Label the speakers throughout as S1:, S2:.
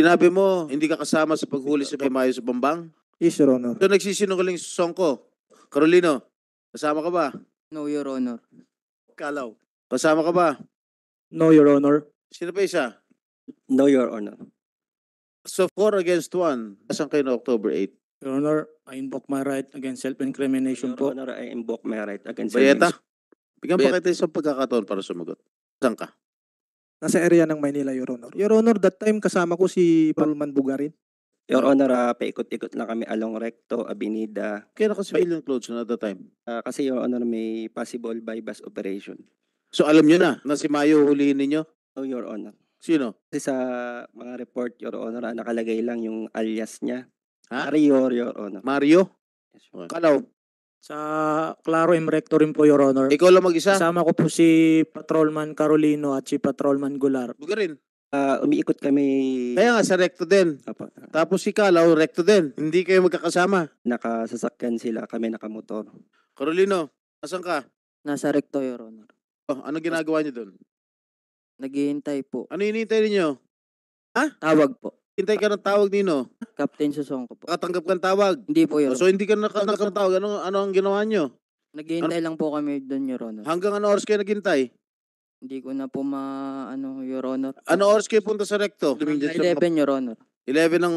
S1: Sinabi mo, hindi ka kasama sa paghuli sa kay Mayo sa Bambang? Yes, Your Honor. So nagsisinungaling si Songko. Carolino, kasama ka ba?
S2: No, Your Honor.
S1: Kalaw, kasama ka ba? No, Your Honor. Sino pa isa?
S2: No, Your Honor.
S1: So, four against one. Asan kayo no October 8? Your Honor, I invoke my right against self-incrimination Your po. Honor, I invoke my right against Bayeta? Bigyan pa kita isang pagkakataon
S2: para sumagot. Asan ka?
S1: Nasa area ng Manila, Your Honor. Your Honor, that time kasama ko si
S2: Paulman Bugarin. Your Honor, ah, paikot-ikot lang kami along recto, Abinida. Kaya naka civilian clothes na at the time. Ah, kasi Your Honor, may possible bypass operation. So alam niyo na na si Mayo hulihin ninyo? Oh, Your Honor. Sino? Kasi sa mga report, Your Honor, ah, nakalagay lang yung alias niya. Ha? Mario, Your Honor. Mario? Yes, Kalaw. Sa Claro M. Recto po, Your Honor. Ikaw lang mag-isa? Kasama ko po si Patrolman Carolino at si Patrolman Gular. Buga rin. Uh, umiikot kami, Kaya nga, sa Recto din. apa, Tapos si Kalaw, Recto din. Hindi kayo magkakasama. nakasasakyan sila, kami nakamotor.
S1: Carolino, asan ka? Nasa recto, Your Honor. Oh, ano ginagawa niyo doon? Naghihintay po. Ano hinihintay ninyo? Tawag po. Hintay ka ng tawag nino. Captain Susongko po. Katanggap ka ng tawag. Hindi po, Your So hindi ka nakatanggap ng tawag. Ano, ano ang ginawa nyo?
S2: Naghihintay lang po kami doon, Your
S1: Honor. Hanggang ano oras kayo naghintay? Hindi ko na po ma, ano, Your Honor. Ano oras kayo punta sa recto? 11, Your Honor. 11 ng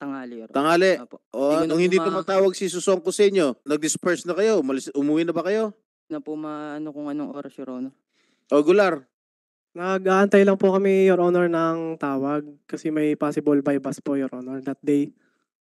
S2: tanghali, Your Honor. tanghali.
S1: Apo. O, Hindi ko na po ma- tumatawag si Susongko sa inyo, nag-disperse na kayo, umalis, umuwi na ba kayo?
S2: Na po ma, ano kung anong oras, Your Honor. O, Gular, Nag-aantay lang po kami, Your Honor, ng tawag kasi may possible bypass po, Your Honor, that day.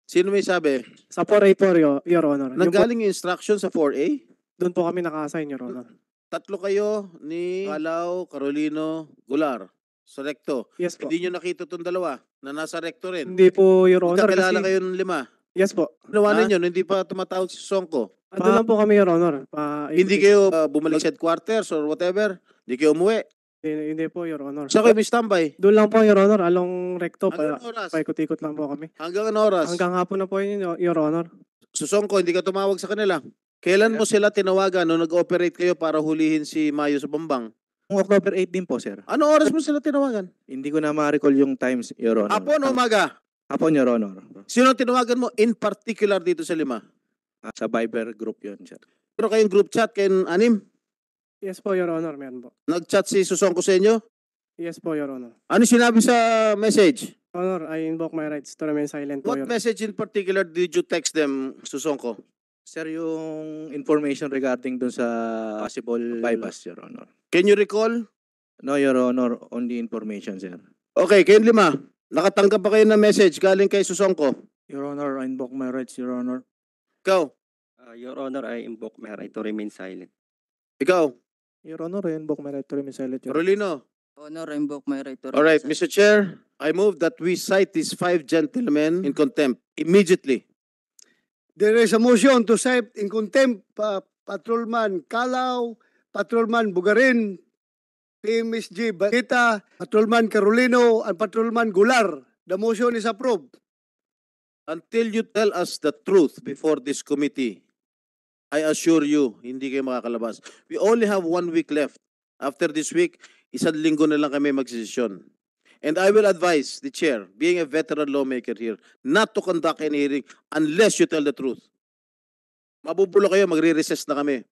S2: Sino may sabi? Sa 4A po, Your Honor.
S1: Yung yung instruction sa 4A? doon po kami naka-assign, Your Honor. Tatlo kayo ni Kalaw, Carolino, Gular sa recto. Yes po. Hindi nyo nakita itong dalawa na nasa recto rin.
S2: Hindi po, Your Honor. Kakilala kasi- kayo
S1: ng lima. Yes po. Ginawa ninyo, ah? hindi pa tumatawag si Sonko. Pa- Andun lang po
S2: kami, Your Honor. Pa- Hindi
S1: kayo uh, bumalik sa headquarters or whatever. Hindi kayo umuwi. Hindi, hindi po, Your Honor. Sa kayo may
S2: standby? Doon lang po, Your Honor. Along recto. Hanggang
S1: pa, oras? Paikot-ikot lang po kami. Hanggang ano oras? Hanggang hapon na po yun, Your Honor. Susongko, hindi ka tumawag sa kanila. Kailan mo sila tinawagan no nag-operate kayo para hulihin si Mayo sa Bambang? October 8 din po, sir. Ano oras mo sila tinawagan? Hindi ko na ma-recall yung times, Your Honor. Hapon o umaga? Hapon, Your Honor. Sino tinawagan mo in particular dito sa lima? Ah, sa Viber group yun, sir. Pero kayong group chat, kayong anim? Yes po, Your Honor. Meron po. Nag-chat si Susongko sa inyo? Yes po, Your Honor. Ano sinabi sa message? Honor, I invoke my rights to remain silent What Your message in particular did you text them, Susongko? Sir, yung information regarding dun sa possible bypass, Your Honor. Can you recall? No, Your Honor, only information, sir. Okay, kayong lima. Nakatanggap ba kayo ng message galing kay Susongko?
S2: Your Honor, I invoke my rights, Your Honor. Ikaw? Uh, Your Honor, I invoke my right to remain silent. Ikaw? Your
S1: Honor, invoke my
S2: right to remain silent, Honor. invoke my right to remain All right,
S1: Mr. Chair,
S2: I move that we
S1: cite these five gentlemen in contempt immediately. There is a motion to cite in contempt uh, Patrolman Calao, Patrolman Bugarin, PMSG Batita, Patrolman Carolino, and Patrolman Gular. The motion is approved. Until you tell us the truth before this committee, I assure you, hindi kayo makakalabas. We only have one week left. After this week, isang linggo na lang kami magsesisyon. And I will advise the chair, being a veteran lawmaker here, not to conduct any hearing unless you tell the truth. Mabubulo kayo, magre-recess na kami.